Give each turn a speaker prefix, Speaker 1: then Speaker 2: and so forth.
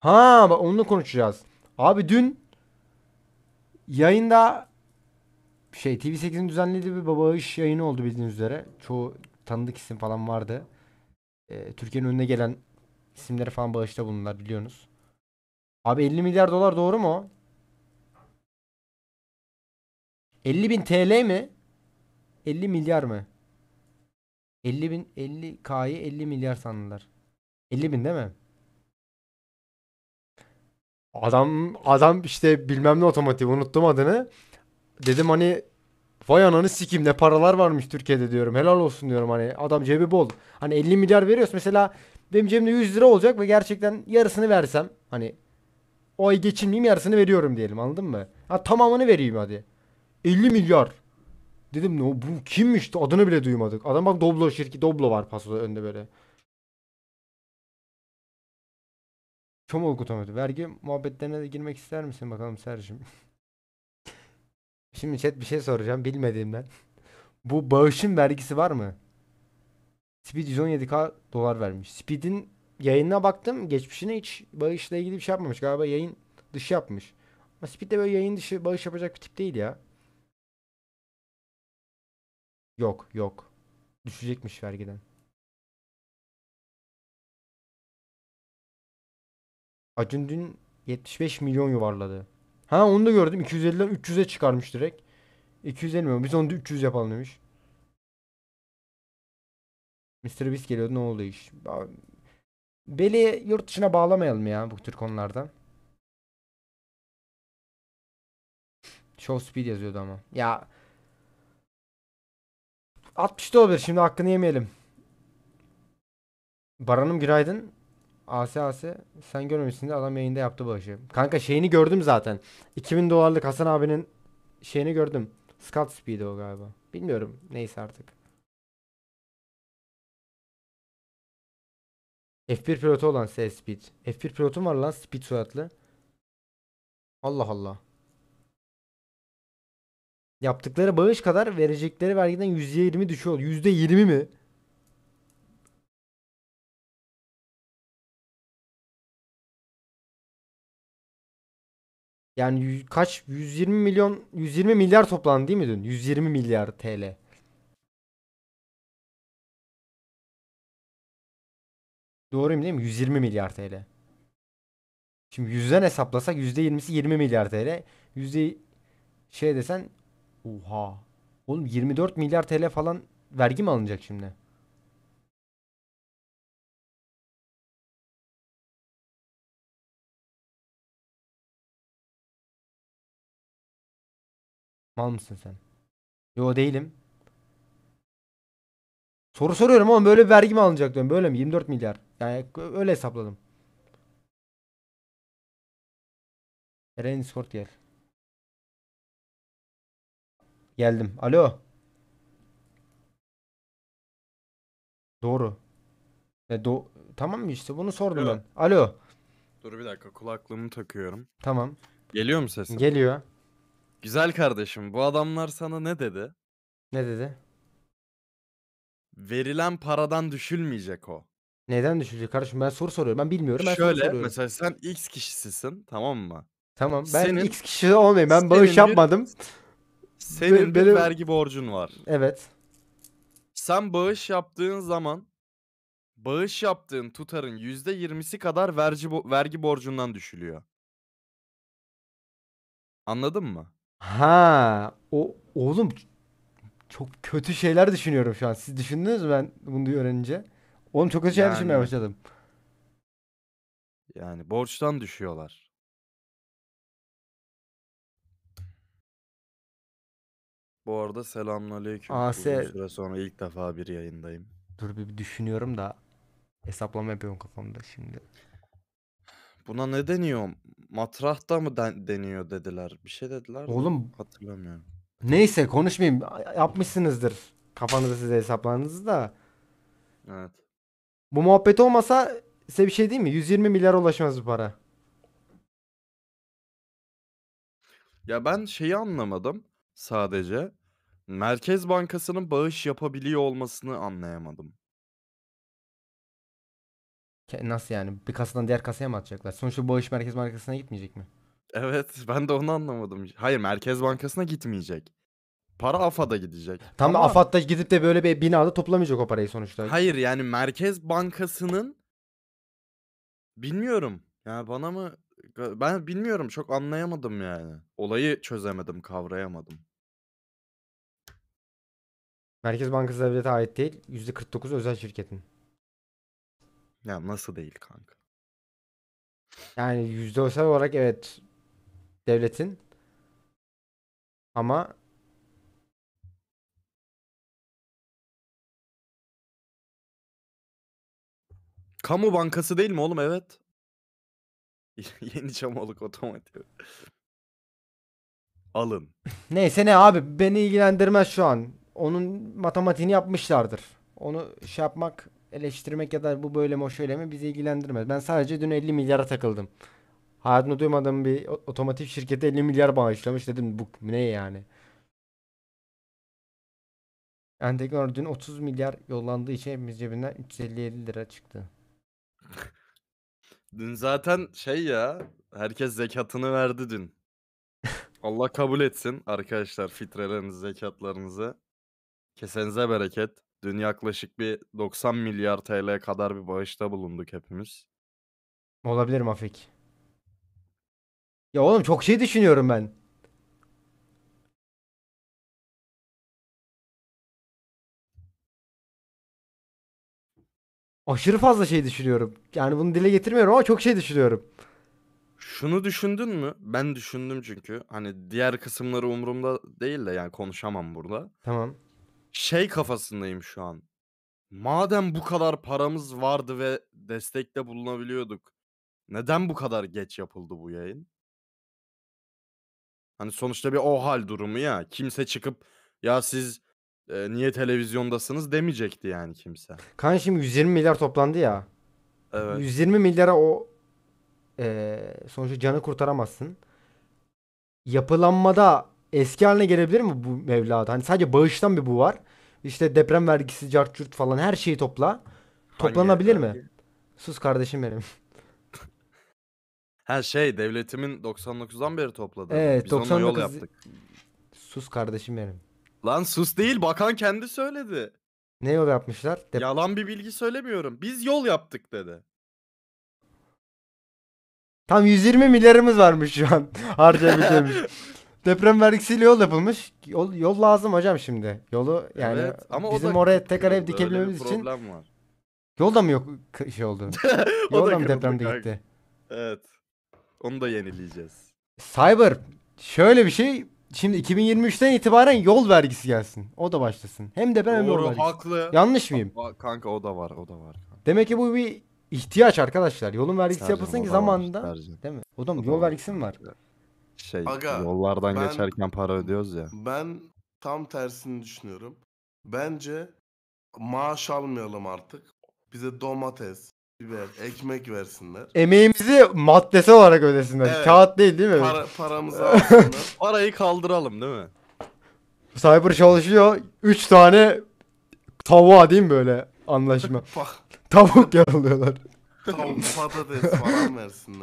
Speaker 1: Ha bak onunla konuşacağız. Abi dün yayında şey TV8'in düzenlediği bir baba iş yayını oldu bildiğiniz üzere. Çoğu tanıdık isim falan vardı. Ee, Türkiye'nin önüne gelen isimleri falan bağışta bulunurlar biliyorsunuz. Abi 50 milyar dolar doğru mu? 50 bin TL mi? 50 milyar mı? 50 bin 50 K'yı 50 milyar sandılar. 50 bin değil mi? Adam adam işte bilmem ne otomotiv unuttum adını. Dedim hani vay ananı sikim ne paralar varmış Türkiye'de diyorum. Helal olsun diyorum hani adam cebi bol. Hani 50 milyar veriyoruz mesela benim cebimde 100 lira olacak ve gerçekten yarısını versem hani o ay geçinmeyeyim yarısını veriyorum diyelim anladın mı? Ha, tamamını vereyim hadi. 50 milyar. Dedim ne bu kimmiş adını bile duymadık. Adam bak Doblo şirki Doblo var pasoda önde böyle. Çomoluk otomotiv. Vergi muhabbetlerine de girmek ister misin bakalım Sercim? Şimdi chat bir şey soracağım bilmediğimden. Bu bağışın vergisi var mı? Speed 117k dolar vermiş. Speed'in yayınına baktım. Geçmişine hiç bağışla ilgili bir şey yapmamış. Galiba yayın dışı yapmış.
Speaker 2: Ama Speed de böyle yayın dışı bağış yapacak bir tip değil ya. Yok yok. Düşecekmiş vergiden. Acun dün 75 milyon yuvarladı.
Speaker 1: Ha onu da gördüm. 250'den 300'e çıkarmış direkt. 250 milyon. Biz onu da 300 yapalım demiş.
Speaker 2: Mr. Beast geliyordu. Ne oldu iş? Beli yurt dışına bağlamayalım ya bu tür konulardan. Show speed yazıyordu ama. Ya 60 da olabilir. Şimdi hakkını yemeyelim. Baranım
Speaker 1: günaydın. AS AS sen görmemişsin de adam yayında yaptı bağışı. aşı. Kanka şeyini gördüm zaten.
Speaker 2: 2000 dolarlık Hasan abinin şeyini gördüm. Scott Speed'i o galiba. Bilmiyorum. Neyse artık. F1 pilotu olan S Speed. F1 pilotum var lan Speed soyadlı. Allah
Speaker 1: Allah. Yaptıkları bağış kadar verecekleri vergiden
Speaker 2: %20 düşüyor. %20 mi? Yani yüz- kaç 120 milyon 120 milyar toplandı değil mi dün? 120 milyar TL. Doğruyum değil mi? 120 milyar TL. Şimdi yüzden hesaplasak yüzde %20'si 20 milyar
Speaker 1: TL. Yüzde şey desen oha. Oğlum 24 milyar
Speaker 2: TL falan vergi mi alınacak şimdi? Mal mısın sen? Yo değilim. Soru soruyorum ama böyle bir vergi mi alınacak diyorum. Böyle mi? 24 milyar. Yani öyle hesapladım. Eren Discord gel. Geldim. Alo. Doğru. E, do tamam
Speaker 1: mı işte bunu sordum Alo. ben. Alo.
Speaker 3: Dur bir dakika kulaklığımı takıyorum. Tamam. Geliyor
Speaker 1: mu sesim? Geliyor.
Speaker 3: Güzel kardeşim, bu adamlar sana ne dedi? Ne dedi? Verilen paradan düşülmeyecek o.
Speaker 1: Neden düşülecek kardeşim? Ben soru soruyorum. Ben bilmiyorum. Ben soru Şöyle soruyorum. mesela
Speaker 3: sen X kişisisin tamam mı? Tamam. Ben Senin- X kişi
Speaker 1: olmayayım. Ben bağış yapmadım. Senin bir benim- vergi
Speaker 3: borcun var. Evet. Sen bağış yaptığın zaman bağış yaptığın tutarın %20'si kadar vergi, bo- vergi borcundan düşülüyor. Anladın mı?
Speaker 1: Ha, o oğlum çok kötü şeyler düşünüyorum şu an. Siz düşündünüz mü ben bunu öğrenince? Oğlum çok kötü şeyler düşünmeye başladım.
Speaker 2: yani borçtan düşüyorlar. Bu arada selamünaleyküm. AS
Speaker 3: Uzun süre sonra ilk defa bir yayındayım. dur
Speaker 1: bir bir düşünüyorum da hesaplama yapıyorum kafamda şimdi.
Speaker 3: Buna ne deniyor? Matrah da mı den- deniyor dediler. Bir şey dediler. Oğlum Hatırlamıyorum.
Speaker 1: neyse konuşmayayım. Yapmışsınızdır kafanızda size hesaplarınızı da. Evet. Bu muhabbet olmasa size bir şey değil mi? 120 milyar ulaşmaz bu para.
Speaker 3: Ya ben şeyi anlamadım sadece. Merkez Bankası'nın bağış yapabiliyor olmasını anlayamadım.
Speaker 1: Nasıl yani? Bir kasadan diğer kasaya mı atacaklar? Sonuçta bu iş Merkez Bankası'na gitmeyecek mi?
Speaker 3: Evet ben de onu anlamadım. Hayır Merkez Bankası'na gitmeyecek. Para AFAD'a gidecek. Tam Ama...
Speaker 1: AFAD'da gidip de böyle bir binada toplamayacak o parayı sonuçta.
Speaker 3: Hayır yani Merkez Bankası'nın bilmiyorum. Yani bana mı ben bilmiyorum çok anlayamadım yani. Olayı çözemedim, kavrayamadım.
Speaker 1: Merkez Bankası devlete ait değil. %49 özel şirketin.
Speaker 3: Ya nasıl
Speaker 2: değil kanka? Yani yüzdesel olarak evet devletin ama Kamu bankası değil mi oğlum? Evet. Yeni Çamoluk otomatik
Speaker 3: Alın.
Speaker 1: Neyse ne abi beni ilgilendirmez şu an. Onun matematiğini yapmışlardır. Onu şey yapmak eleştirmek ya da bu böyle mi o şöyle mi bizi ilgilendirmez. Ben sadece dün 50 milyara takıldım. Hayatımda duymadığım bir otomotiv şirketi 50 milyar bağışlamış dedim bu ne yani. Entegor dün 30 milyar yollandığı için hepimiz cebinden 357 lira çıktı.
Speaker 3: dün zaten şey ya herkes zekatını verdi dün. Allah kabul etsin arkadaşlar fitrelerinizi, zekatlarınızı. Kesenize bereket. Dün yaklaşık bir 90 milyar TL kadar bir bağışta bulunduk
Speaker 2: hepimiz. Olabilir Mafik. Ya oğlum çok şey düşünüyorum ben. Aşırı fazla şey düşünüyorum. Yani bunu dile getirmiyorum ama çok şey düşünüyorum. Şunu düşündün mü? Ben düşündüm
Speaker 3: çünkü. Hani diğer kısımları umurumda değil de yani konuşamam burada. Tamam şey kafasındayım şu an. Madem bu kadar paramız vardı ve destekte bulunabiliyorduk. Neden bu kadar geç yapıldı bu yayın? Hani sonuçta bir o hal durumu ya. Kimse çıkıp ya siz e, niye televizyondasınız demeyecekti yani kimse.
Speaker 1: Kan şimdi 120 milyar toplandı ya. Evet. 120 milyara o e, sonuçta canı kurtaramazsın. Yapılanmada eski haline gelebilir mi bu mevlad? Hani sadece bağıştan bir bu var. İşte deprem vergisi, cart falan her şeyi topla. Toplanabilir Hangi mi? Sus kardeşim benim.
Speaker 3: Her şey devletimin 99'dan beri topladı.
Speaker 1: Evet, Biz 99... ona yol yaptık. Sus kardeşim benim. Lan sus değil bakan kendi
Speaker 3: söyledi.
Speaker 1: Ne yol yapmışlar?
Speaker 3: Dep Yalan bir bilgi söylemiyorum. Biz yol yaptık dedi.
Speaker 1: Tam 120 milyarımız varmış şu an harcayabileceğimiz. Deprem vergisiyle yol yapılmış. Yol, yol lazım hocam şimdi. Yolu yani Evet, ama bizim oraya tekrar ev kırıldı, dikebilmemiz için yol da mı yok şey oldu? yol da mı kırıldı depremde kanka. gitti?
Speaker 3: Evet. Onu da yenileyeceğiz.
Speaker 1: Cyber şöyle bir şey şimdi 2023'ten itibaren yol vergisi gelsin. O da başlasın. Hem deprem hem Doğru haklı. Yanlış mıyım? Va- Kanka o da var o da var. kanka. Demek ki bu bir ihtiyaç arkadaşlar. Yolun vergisi Sercan, yapılsın ki da var, zamanında. Sercan. Değil mi? O da mı? O da Yol var. mi var? şey
Speaker 3: Aga, yollardan ben, geçerken para ödüyoruz ya.
Speaker 1: Ben tam tersini düşünüyorum.
Speaker 3: Bence maaş almayalım artık. Bize domates, biber, ekmek versinler.
Speaker 1: Emeğimizi maddesi olarak ödesinler. Evet. Kağıt değil değil mi? Para, paramızı alsınlar.
Speaker 3: Parayı kaldıralım değil mi?
Speaker 1: Cyber çalışıyor. 3 tane
Speaker 2: tavuğa değil mi böyle anlaşma? Tavuk yaralıyorlar. Tavuk patates falan
Speaker 1: versinler.